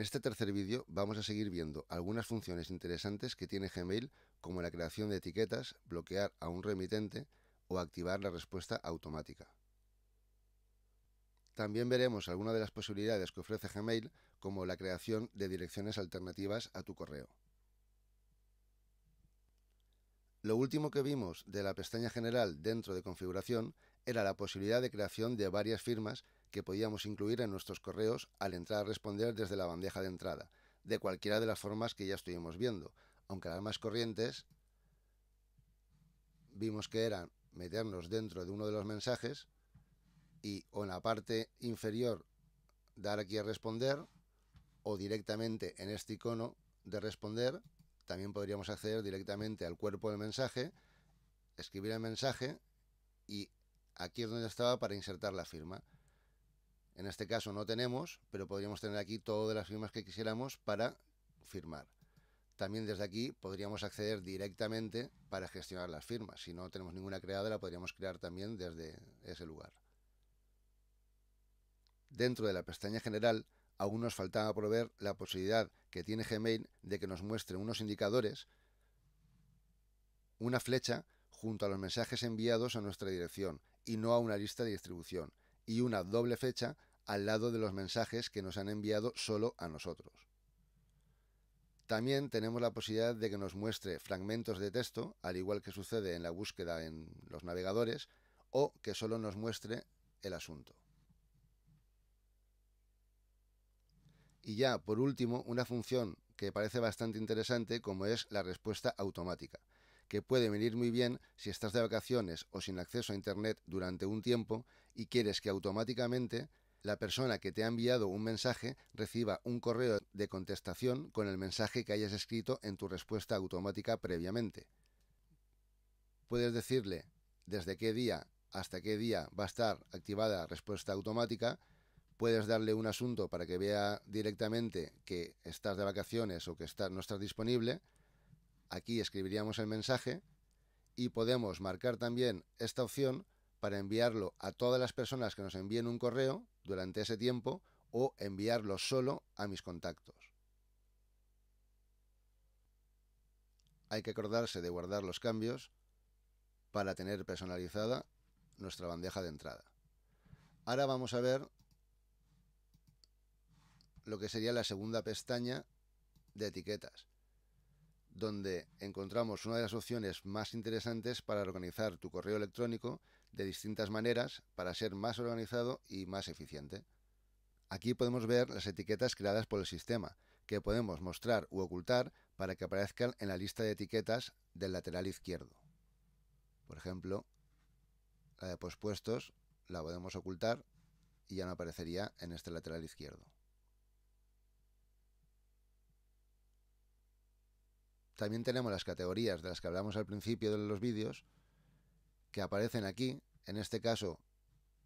En este tercer vídeo vamos a seguir viendo algunas funciones interesantes que tiene Gmail como la creación de etiquetas, bloquear a un remitente o activar la respuesta automática. También veremos algunas de las posibilidades que ofrece Gmail como la creación de direcciones alternativas a tu correo. Lo último que vimos de la pestaña general dentro de configuración era la posibilidad de creación de varias firmas que podíamos incluir en nuestros correos al entrar a responder desde la bandeja de entrada, de cualquiera de las formas que ya estuvimos viendo, aunque las más corrientes vimos que eran meternos dentro de uno de los mensajes y o en la parte inferior dar aquí a responder o directamente en este icono de responder también podríamos acceder directamente al cuerpo del mensaje, escribir el mensaje y aquí es donde estaba para insertar la firma. En este caso no tenemos, pero podríamos tener aquí todas las firmas que quisiéramos para firmar. También desde aquí podríamos acceder directamente para gestionar las firmas. Si no tenemos ninguna creada, la podríamos crear también desde ese lugar. Dentro de la pestaña general, aún nos faltaba proveer la posibilidad que tiene Gmail de que nos muestre unos indicadores, una flecha junto a los mensajes enviados a nuestra dirección y no a una lista de distribución, y una doble fecha al lado de los mensajes que nos han enviado solo a nosotros. También tenemos la posibilidad de que nos muestre fragmentos de texto, al igual que sucede en la búsqueda en los navegadores, o que solo nos muestre el asunto. Y ya, por último, una función que parece bastante interesante como es la respuesta automática, que puede venir muy bien si estás de vacaciones o sin acceso a Internet durante un tiempo y quieres que automáticamente la persona que te ha enviado un mensaje reciba un correo de contestación con el mensaje que hayas escrito en tu respuesta automática previamente. Puedes decirle desde qué día hasta qué día va a estar activada respuesta automática, puedes darle un asunto para que vea directamente que estás de vacaciones o que no estás disponible, aquí escribiríamos el mensaje y podemos marcar también esta opción para enviarlo a todas las personas que nos envíen un correo durante ese tiempo o enviarlo solo a mis contactos. Hay que acordarse de guardar los cambios para tener personalizada nuestra bandeja de entrada. Ahora vamos a ver lo que sería la segunda pestaña de etiquetas donde encontramos una de las opciones más interesantes para organizar tu correo electrónico de distintas maneras para ser más organizado y más eficiente. Aquí podemos ver las etiquetas creadas por el sistema, que podemos mostrar u ocultar para que aparezcan en la lista de etiquetas del lateral izquierdo. Por ejemplo, la de pospuestos la podemos ocultar y ya no aparecería en este lateral izquierdo. también tenemos las categorías de las que hablamos al principio de los vídeos que aparecen aquí. En este caso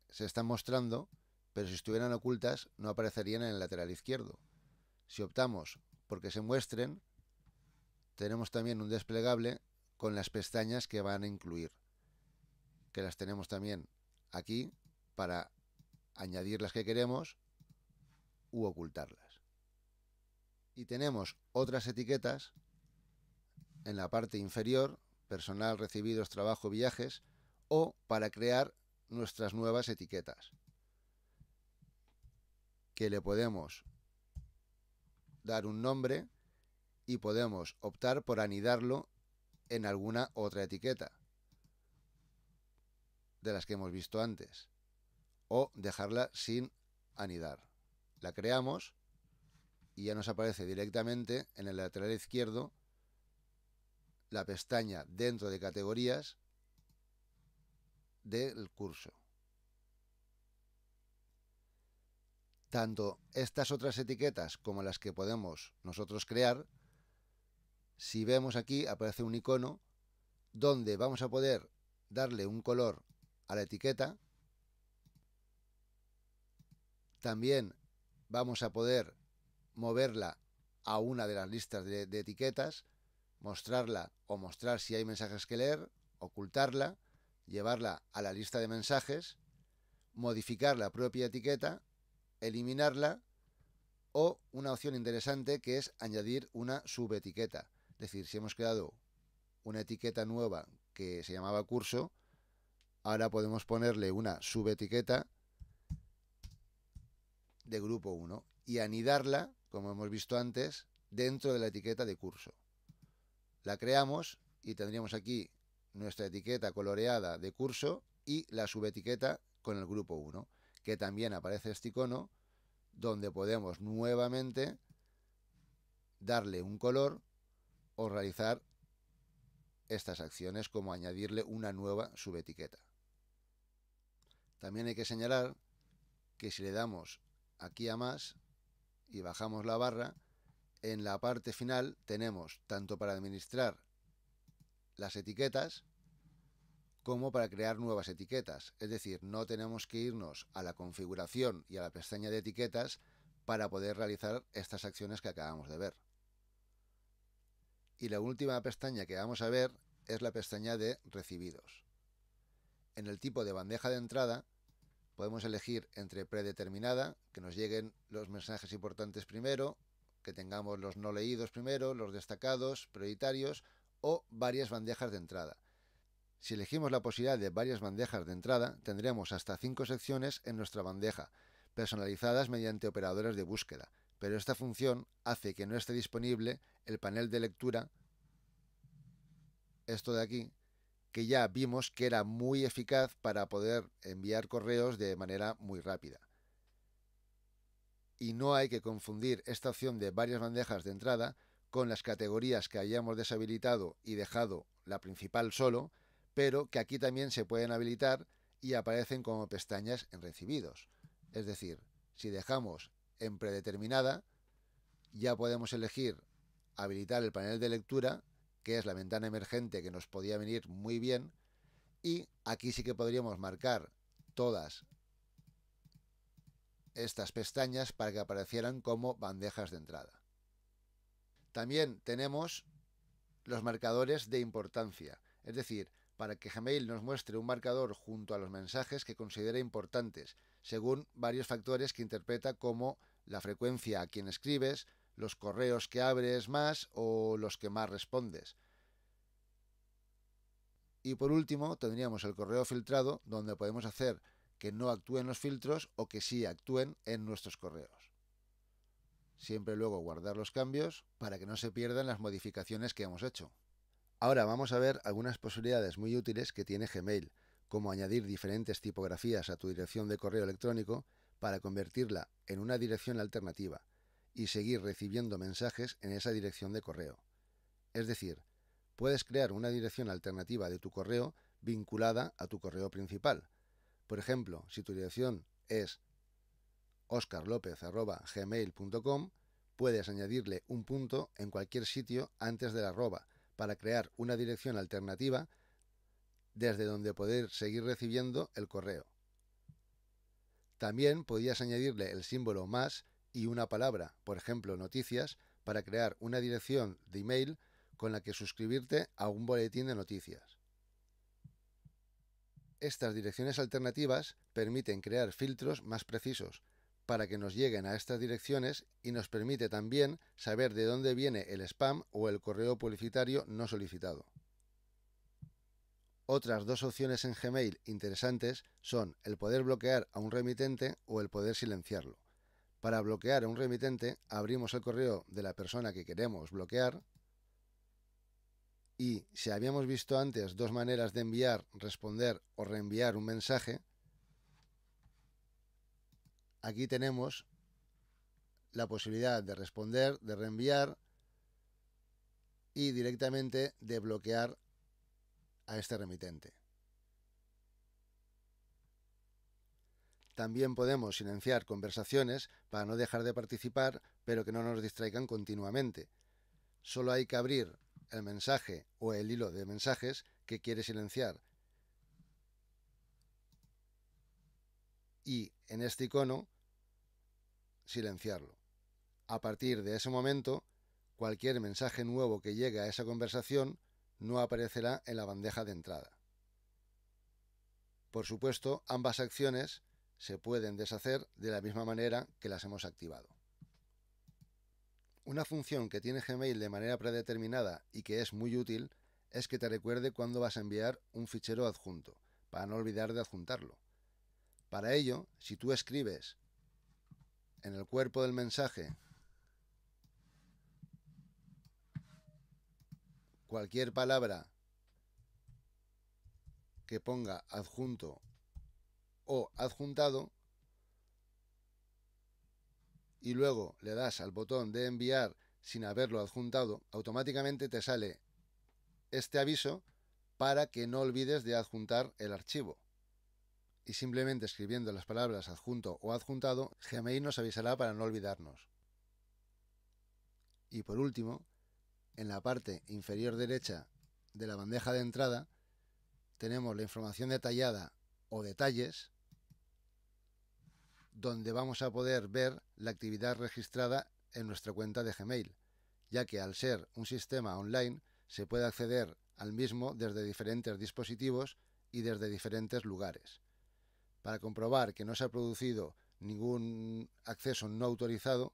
se están mostrando, pero si estuvieran ocultas no aparecerían en el lateral izquierdo. Si optamos porque se muestren, tenemos también un desplegable con las pestañas que van a incluir, que las tenemos también aquí para añadir las que queremos u ocultarlas. Y tenemos otras etiquetas en la parte inferior, personal, recibidos, trabajo, viajes, o para crear nuestras nuevas etiquetas, que le podemos dar un nombre y podemos optar por anidarlo en alguna otra etiqueta de las que hemos visto antes o dejarla sin anidar. La creamos y ya nos aparece directamente en el lateral izquierdo la pestaña dentro de categorías del curso. Tanto estas otras etiquetas como las que podemos nosotros crear, si vemos aquí aparece un icono donde vamos a poder darle un color a la etiqueta. También vamos a poder moverla a una de las listas de, etiquetas mostrarla o mostrar si hay mensajes que leer, ocultarla, llevarla a la lista de mensajes, modificar la propia etiqueta, eliminarla o una opción interesante que es añadir una subetiqueta. Es decir, si hemos creado una etiqueta nueva que se llamaba curso, ahora podemos ponerle una subetiqueta de grupo 1 y anidarla, como hemos visto antes, dentro de la etiqueta de curso. La creamos y tendríamos aquí nuestra etiqueta coloreada de curso y la subetiqueta con el grupo 1, que también aparece este icono donde podemos nuevamente darle un color o realizar estas acciones como añadirle una nueva subetiqueta. También hay que señalar que si le damos aquí a más y bajamos la barra, en la parte final tenemos tanto para administrar las etiquetas como para crear nuevas etiquetas. Es decir, no tenemos que irnos a la configuración y a la pestaña de etiquetas para poder realizar estas acciones que acabamos de ver. Y la última pestaña que vamos a ver es la pestaña de recibidos. En el tipo de bandeja de entrada podemos elegir entre predeterminada, que nos lleguen los mensajes importantes primero, que tengamos los no leídos primero, los destacados, prioritarios o varias bandejas de entrada. Si elegimos la posibilidad de varias bandejas de entrada, tendremos hasta cinco secciones en nuestra bandeja, personalizadas mediante operadores de búsqueda, pero esta función hace que no esté disponible el panel de lectura, esto de aquí, que ya vimos que era muy eficaz para poder enviar correos de manera muy rápida y no hay que confundir esta opción de varias bandejas de entrada con las categorías que hayamos deshabilitado y dejado la principal solo, pero que aquí también se pueden habilitar y aparecen como pestañas en recibidos. Es decir, si dejamos en predeterminada, ya podemos elegir habilitar el panel de lectura, que es la ventana emergente que nos podía venir muy bien, y aquí sí que podríamos marcar todas estas pestañas para que aparecieran como bandejas de entrada. También tenemos los marcadores de importancia, es decir, para que Gmail nos muestre un marcador junto a los mensajes que considera importantes, según varios factores que interpreta como la frecuencia a quien escribes, los correos que abres más o los que más respondes. Y por último, tendríamos el correo filtrado, donde podemos hacer que no actúen los filtros o que sí actúen en nuestros correos. Siempre luego guardar los cambios para que no se pierdan las modificaciones que hemos hecho. Ahora vamos a ver algunas posibilidades muy útiles que tiene Gmail, como añadir diferentes tipografías a tu dirección de correo electrónico para convertirla en una dirección alternativa y seguir recibiendo mensajes en esa dirección de correo. Es decir, puedes crear una dirección alternativa de tu correo vinculada a tu correo principal, por ejemplo, si tu dirección es oscarlopez.gmail.com, puedes añadirle un punto en cualquier sitio antes la arroba para crear una dirección alternativa desde donde poder seguir recibiendo el correo. También podías añadirle el símbolo más y una palabra, por ejemplo noticias, para crear una dirección de email con la que suscribirte a un boletín de noticias estas direcciones alternativas permiten crear filtros más precisos para que nos lleguen a estas direcciones y nos permite también saber de dónde viene el spam o el correo publicitario no solicitado. Otras dos opciones en Gmail interesantes son el poder bloquear a un remitente o el poder silenciarlo. Para bloquear a un remitente abrimos el correo de la persona que queremos bloquear y si habíamos visto antes dos maneras de enviar, responder o reenviar un mensaje, aquí tenemos la posibilidad de responder, de reenviar y directamente de bloquear a este remitente. También podemos silenciar conversaciones para no dejar de participar, pero que no nos distraigan continuamente. Solo hay que abrir el mensaje o el hilo de mensajes que quiere silenciar. Y en este icono, silenciarlo. A partir de ese momento, cualquier mensaje nuevo que llegue a esa conversación no aparecerá en la bandeja de entrada. Por supuesto, ambas acciones se pueden deshacer de la misma manera que las hemos activado. Una función que tiene Gmail de manera predeterminada y que es muy útil es que te recuerde cuando vas a enviar un fichero adjunto, para no olvidar de adjuntarlo. Para ello, si tú escribes en el cuerpo del mensaje cualquier palabra que ponga adjunto o adjuntado, y luego le das al botón de enviar sin haberlo adjuntado, automáticamente te sale este aviso para que no olvides de adjuntar el archivo. Y simplemente escribiendo las palabras adjunto o adjuntado, Gmail nos avisará para no olvidarnos. Y por último, en la parte inferior derecha de la bandeja de entrada, tenemos la información detallada o detalles donde vamos a poder ver la actividad registrada en nuestra cuenta de Gmail, ya que al ser un sistema online se puede acceder al mismo desde diferentes dispositivos y desde diferentes lugares. Para comprobar que no se ha producido ningún acceso no autorizado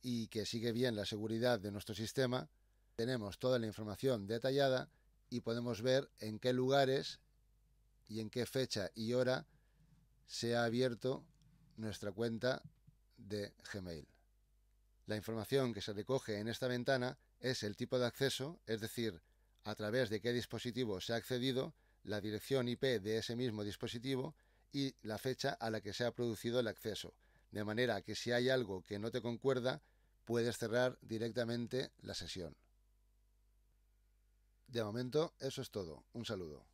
y que sigue bien la seguridad de nuestro sistema, tenemos toda la información detallada y podemos ver en qué lugares y en qué fecha y hora se ha abierto nuestra cuenta de Gmail. La información que se recoge en esta ventana es el tipo de acceso, es decir, a través de qué dispositivo se ha accedido, la dirección IP de ese mismo dispositivo y la fecha a la que se ha producido el acceso, de manera que si hay algo que no te concuerda, puedes cerrar directamente la sesión. De momento, eso es todo. Un saludo.